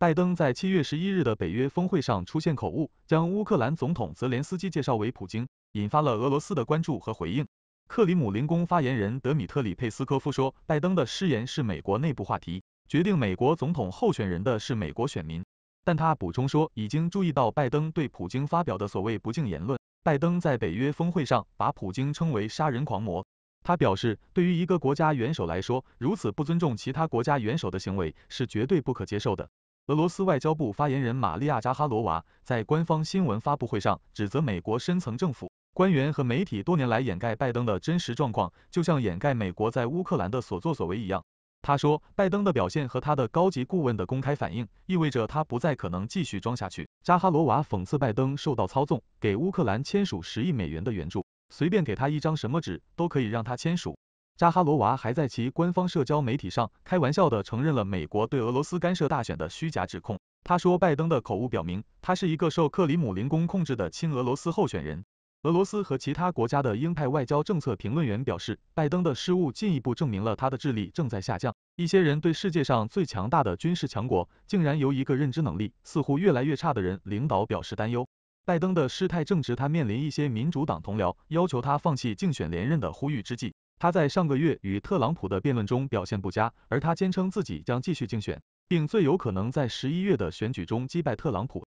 拜登在七月十一日的北约峰会上出现口误，将乌克兰总统泽连斯基介绍为普京，引发了俄罗斯的关注和回应。克里姆林宫发言人德米特里佩斯科夫说，拜登的失言是美国内部话题，决定美国总统候选人的是美国选民。但他补充说，已经注意到拜登对普京发表的所谓不敬言论。拜登在北约峰会上把普京称为杀人狂魔。他表示，对于一个国家元首来说，如此不尊重其他国家元首的行为是绝对不可接受的。俄罗斯外交部发言人玛利亚·扎哈罗娃在官方新闻发布会上指责美国深层政府官员和媒体多年来掩盖拜登的真实状况，就像掩盖美国在乌克兰的所作所为一样。她说，拜登的表现和他的高级顾问的公开反应意味着他不再可能继续装下去。扎哈罗娃讽刺拜登受到操纵，给乌克兰签署十亿美元的援助，随便给他一张什么纸都可以让他签署。扎哈罗娃还在其官方社交媒体上开玩笑地承认了美国对俄罗斯干涉大选的虚假指控。他说，拜登的口误表明他是一个受克里姆林宫控制的亲俄罗斯候选人。俄罗斯和其他国家的鹰派外交政策评论员表示，拜登的失误进一步证明了他的智力正在下降。一些人对世界上最强大的军事强国竟然由一个认知能力似乎越来越差的人领导表示担忧。拜登的失态正值他面临一些民主党同僚要求他放弃竞选连任的呼吁之际。他在上个月与特朗普的辩论中表现不佳，而他坚称自己将继续竞选，并最有可能在十一月的选举中击败特朗普。